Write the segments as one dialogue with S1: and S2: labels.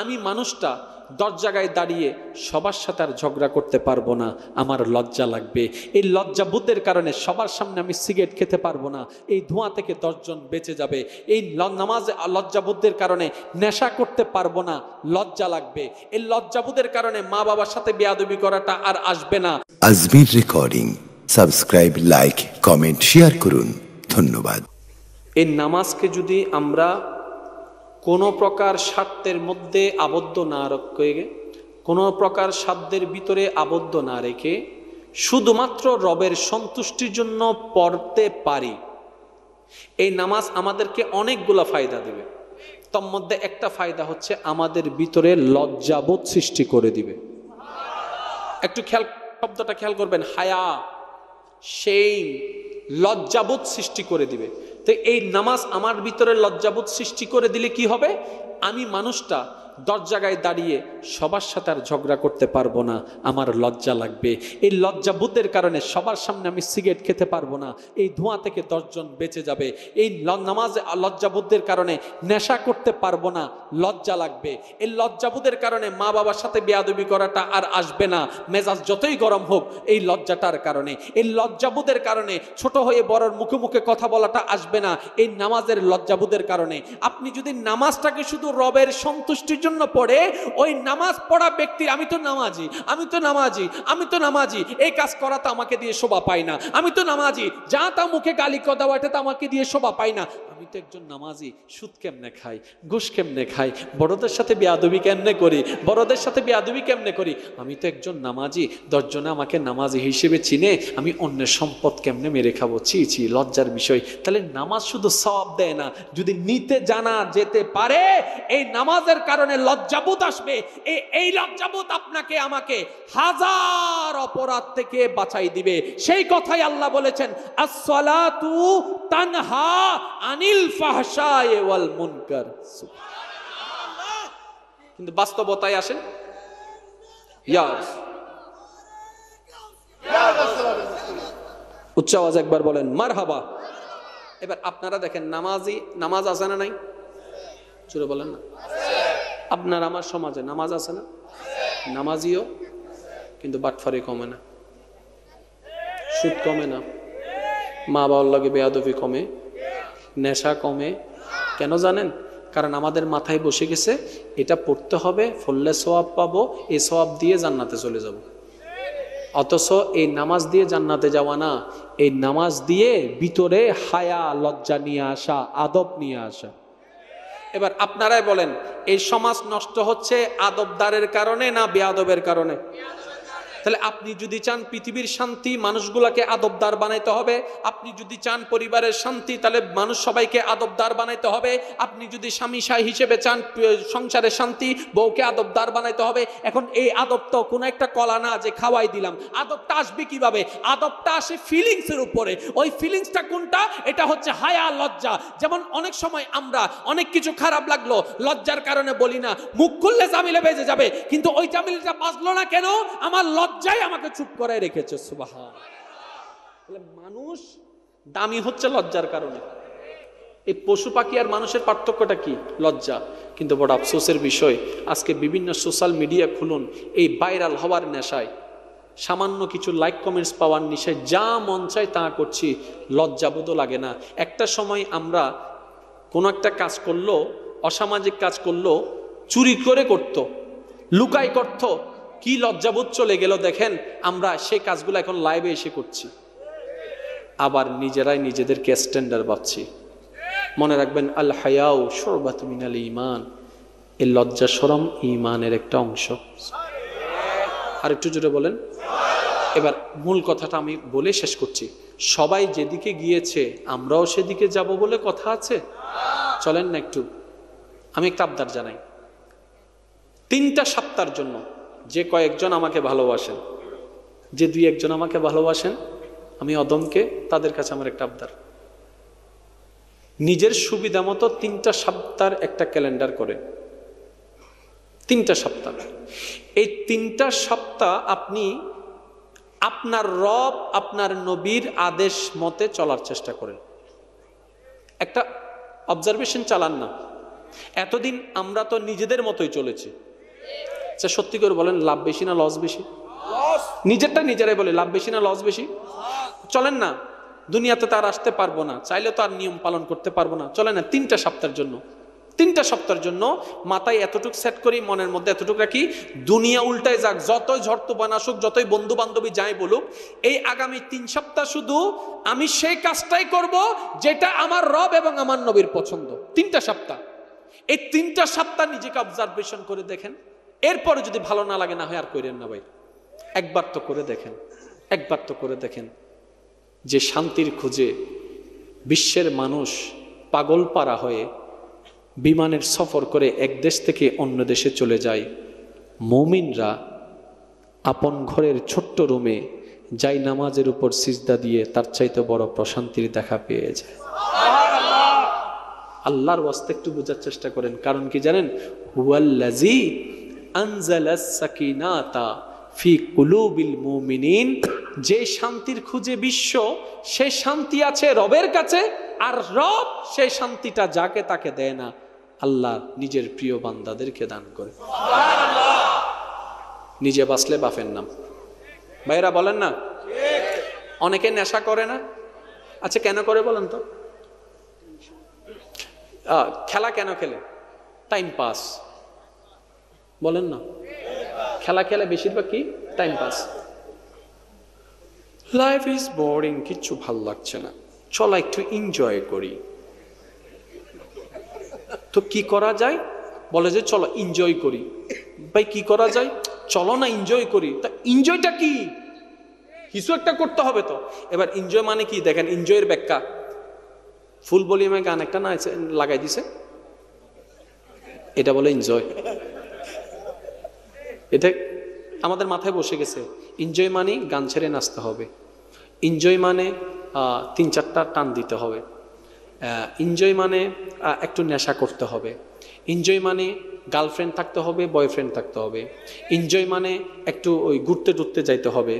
S1: আমি মানুষটা দরজাগায় দাঁড়িয়ে সবার সাথে আর ঝগড়া করতে পারবো না আমার লজ্জা লাগবে এই লজ্জাবোধের কারণে সবার সামনে আমি সিগারেট খেতে পারবো না এই ধোঁয়া থেকে দশজন বেঁচে যাবে এই নামাজ লজ্জাবোধের কারণে নেশা করতে পারবো না লজ্জা লাগবে এই লজ্জাবোধের কারণে মা বাবার সাথে বেয়াদবি করাটা আর আসবে না Ajmir recording subscribe like comment share করুন ধন্যবাদ এই নামাজকে যদি আমরা কোনো প্রকার স্বার্থের মধ্যে আবদ্ধ না রক্ষে কোনো প্রকার সাধ্যের ভিতরে আবদ্ধ না রেখে শুধুমাত্র রবের সন্তুষ্টির জন্য পড়তে পারি এই নামাজ আমাদেরকে অনেকগুলো ফায়দা দেবে তার মধ্যে একটা ফায়দা হচ্ছে আমাদের ভিতরে লজ্জাবোধ সৃষ্টি করে দিবে একটু খেয়াল শব্দটা খেয়াল করবেন হায়া সেই লজ্জাবোধ সৃষ্টি করে দিবে তো এই নামাজ আমার ভিতরে লজ্জাবোধ সৃষ্টি করে দিলে কি হবে আমি মানুষটা দরজাগায় দাঁড়িয়ে সবার সাথে আর ঝগড়া করতে পারবো না আমার লজ্জা লাগবে এই লজ্জাবোধের কারণে সবার সামনে আমি সিগারেট খেতে পারবো না এই ধোঁয়া থেকে দশজন বেঁচে যাবে এই নামাজ লজ্জাবোধের কারণে নেশা করতে পারবো না লজ্জা লাগবে এই লজ্জাবোধের কারণে মা বাবার সাথে বেয়াদবি করাটা আর আসবে না মেজাজ যতই গরম হোক এই লজ্জাটার কারণে এই লজ্জাবোধের কারণে ছোট হয়ে বড়র মুখে মুখে কথা বলাটা আসবে না এই নামাজের লজ্জাবোধের কারণে আপনি যদি নামাজটাকে শুধু রবের সন্তুষ্টির জন্য পড়ে ওই নামাজ পড়া ব্যক্তির আমি তো নামাজি আমি তো নামাজি আমি তো নামাজি এই কাজ করা তো আমাকে দিয়ে শোভা পায় না আমি তো নামাজি যা তা মুখে গালি দেওয়াটা তো আমাকে দিয়ে শোভা পায় না আমি তো একজন নামাজি সুদ কেমনে খাই ঘুষ কেমনে খাই বড়দের সাথে বেয়াদবি কেমনে করি বড়দের সাথে বেয়াদবি কেমনে করি আমি তো একজন নামাজি দশজনে আমাকে নামাজি হিসেবে চিনে আমি অন্যের সম্পদ কেমনে মেরে খাবো ছি ছি লজ্জার বিষয় তাহলে নামাজ শুধু সব দেয় না যদি নিতে জানা যেতে পারে এই নামাজের কারণে লজ্জাবোধ আসবে এই লজ্জাবোধ আপনাকে আমাকে হাজার অপরাধ থেকে বাঁচাই দিবে সেই কথাই আল্লাহ বলেছেন আসলাতু তানহা আনি আনিল ওয়াল মুনকার কিন্তু বাস্তবতায় আসেন উচ্চ আওয়াজ একবার বলেন মার হাবা এবার আপনারা দেখেন নামাজি নামাজ আছে না নাই চুরে বলেন না আপনার আমার সমাজে নামাজ আছে না নামাজিও কিন্তু বাটফারি কমে না সুদ কমে না মা বাবার লাগে বেয়াদবি কমে নেশা কমে কেন জানেন কারণ আমাদের মাথায় বসে গেছে এটা পড়তে হবে ফললে সোয়াব পাবো এই সোয়াব দিয়ে জান্নাতে চলে যাব। অথচ এই নামাজ দিয়ে জান্নাতে যাওয়া না এই নামাজ দিয়ে ভিতরে হায়া লজ্জা নিয়ে আসা আদব নিয়ে আসা এবার আপনারাই বলেন এই সমাজ নষ্ট হচ্ছে আদবদারের কারণে না বেআদবের কারণে তাহলে আপনি যদি চান পৃথিবীর শান্তি মানুষগুলাকে আদবদার বানাইতে হবে আপনি যদি চান পরিবারের শান্তি তাহলে মানুষ সবাইকে আদবদার বানাইতে হবে আপনি যদি স্বামী সাহ হিসেবে চান সংসারের শান্তি বউকে আদবদার বানাইতে হবে এখন এই আদব তো কোনো একটা কলা না যে খাওয়াই দিলাম আদবটা আসবে কিভাবে আদবটা আসে ফিলিংসের উপরে ওই ফিলিংসটা কোনটা এটা হচ্ছে হায়া লজ্জা যেমন অনেক সময় আমরা অনেক কিছু খারাপ লাগলো লজ্জার কারণে বলি না মুখ খুললে জামিলে বেজে যাবে কিন্তু ওই জামিলটা বাঁচলো না কেন আমার লজ্জা লজ্জায় আমাকে চুপ করায় রেখেছে সুবাহা মানুষ দামি হচ্ছে লজ্জার কারণে এই পশু পাখি আর মানুষের পার্থক্যটা কি লজ্জা কিন্তু বড় আফসোসের বিষয় আজকে বিভিন্ন সোশ্যাল মিডিয়া খুলুন এই ভাইরাল হওয়ার নেশায় সামান্য কিছু লাইক কমেন্টস পাওয়ার নেশায় যা মন চায় তা করছি লজ্জাবোধও লাগে না একটা সময় আমরা কোনো একটা কাজ করলো অসামাজিক কাজ করলো চুরি করে করত লুকাই করত কি লজ্জাবোধ চলে গেল দেখেন আমরা সে কাজগুলো এখন লাইভে এসে করছি আবার নিজেরাই নিজেদেরকে স্ট্যান্ডার্ড ভাবছি মনে রাখবেন আল হায়াও সরবাত মিনাল ইমান এ লজ্জা সরম ইমানের একটা অংশ আর একটু জোরে বলেন এবার মূল কথাটা আমি বলে শেষ করছি সবাই যেদিকে গিয়েছে আমরাও সেদিকে যাব বলে কথা আছে চলেন না একটু আমি একটা আবদার জানাই তিনটা সপ্তাহের জন্য যে কয়েকজন আমাকে ভালোবাসেন যে দুই একজন আমাকে ভালোবাসেন আমি অদমকে তাদের কাছে আমার একটা আবদার নিজের সুবিধা মতো তিনটা সপ্তাহ একটা ক্যালেন্ডার করে তিনটা সপ্তাহ এই তিনটা সপ্তাহ আপনি আপনার রব আপনার নবীর আদেশ মতে চলার চেষ্টা করেন একটা অবজারভেশন চালান না এতদিন আমরা তো নিজেদের মতোই চলেছি সে আচ্ছা, সত্যি করে বলেন লাভ বেশি না লস বেশি নিজেরটা নিজেরাই বলে লাভ বেশি না লস বেশি হ্যাঁ। চলেন না দুনিয়াতে তার আসতে পারবো না চাইলে তো আর নিয়ম পালন করতে পারবো না চলে না তিনটা সপ্তাহের জন্য তিনটা সপ্তাহের জন্য মাথায় এতটুক সেট করি মনের মধ্যে এতটুক রাখি দুনিয়া উল্টায় যাক যতই ঝড় তুফান আসুক যতই বন্ধু বান্ধবী যাই বলুক এই আগামী তিন সপ্তাহ শুধু আমি সেই কাজটাই করব যেটা আমার রব এবং আমার নবীর পছন্দ তিনটা সপ্তাহ এই তিনটা সপ্তাহ নিজেকে অবজারভেশন করে দেখেন এরপরে যদি ভালো না লাগে না হয় আর করেন না ভাই একবার তো করে দেখেন একবার তো করে দেখেন যে শান্তির খুঁজে বিশ্বের মানুষ পাগল পাড়া হয়ে বিমানের সফর করে এক দেশ থেকে অন্য দেশে চলে যায় মমিনরা আপন ঘরের ছোট্ট রুমে যাই নামাজের উপর সিজদা দিয়ে তার চাইতে বড় প্রশান্তির দেখা পেয়ে যায় আল্লাহর ওয়াস্তে একটু বোঝার চেষ্টা করেন কারণ কি জানেন হুয়াল্লাজি আনজালাসাকিনাতা ফি কুলুবিল মুমিনিন যে শান্তির খুঁজে বিশ্ব সে শান্তি আছে রবের কাছে আর রব সে শান্তিটা যাকে তাকে দেয় না আল্লাহ নিজের প্রিয় বান্দাদেরকে দান করে নিজে বাসলে বাফের নাম ভাইরা বলেন না অনেকে নেশা করে না আচ্ছা কেন করে বলেন তো খেলা কেন খেলে টাইম পাস বলেন না খেলা খেলে বেশিরভাগ কি time pass life is boring কিচ্ছু ভাল লাগছে না চল একটু এনজয় করি তো কি করা যায় বলে যে চলো এনজয় করি ভাই কি করা যায় চলো না এনজয় করি তা এনজয়টা কি কিছু একটা করতে হবে তো এবার এনজয় মানে কি দেখেন এনজয়ের ব্যাখ্যা ফুল বলিমে গান একটা না লাগাই দিছে এটা বলে এনজয় এটা আমাদের মাথায় বসে গেছে এনজয় মানে গান ছেড়ে নাচতে হবে এনজয় মানে তিন চারটা টান দিতে হবে এনজয় মানে একটু নেশা করতে হবে এনজয় মানে গার্লফ্রেন্ড থাকতে হবে বয়ফ্রেন্ড থাকতে হবে এনজয় মানে একটু ওই ঘুরতে টুরতে যাইতে হবে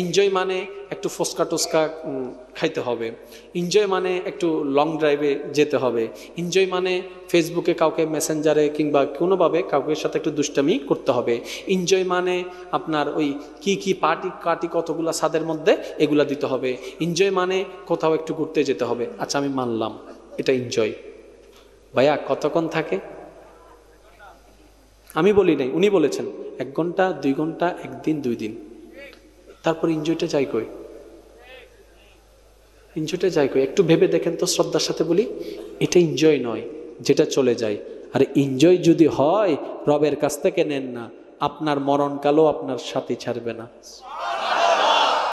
S1: এনজয় মানে একটু ফসকা টোসকা খাইতে হবে এনজয় মানে একটু লং ড্রাইভে যেতে হবে এনজয় মানে ফেসবুকে কাউকে মেসেঞ্জারে কিংবা কোনোভাবে কাউকে সাথে একটু দুষ্টামি করতে হবে এনজয় মানে আপনার ওই কি কি পার্টি কাটি কতগুলো স্বাদের মধ্যে এগুলা দিতে হবে এনজয় মানে কোথাও একটু ঘুরতে যেতে হবে আচ্ছা আমি মানলাম এটা এনজয় ভাইয়া কতক্ষণ থাকে আমি বলি নাই উনি বলেছেন এক ঘন্টা দুই ঘন্টা একদিন দুই দিন তারপর ইনজয়টা যাই কই ইনজয়টা যাই কই একটু ভেবে দেখেন তো শ্রদ্ধার সাথে বলি এটা ইনজয় নয় যেটা চলে যায় আর ইনজয় যদি হয় রবের কাছ থেকে নেন না আপনার মরণকালও আপনার সাথে ছাড়বে না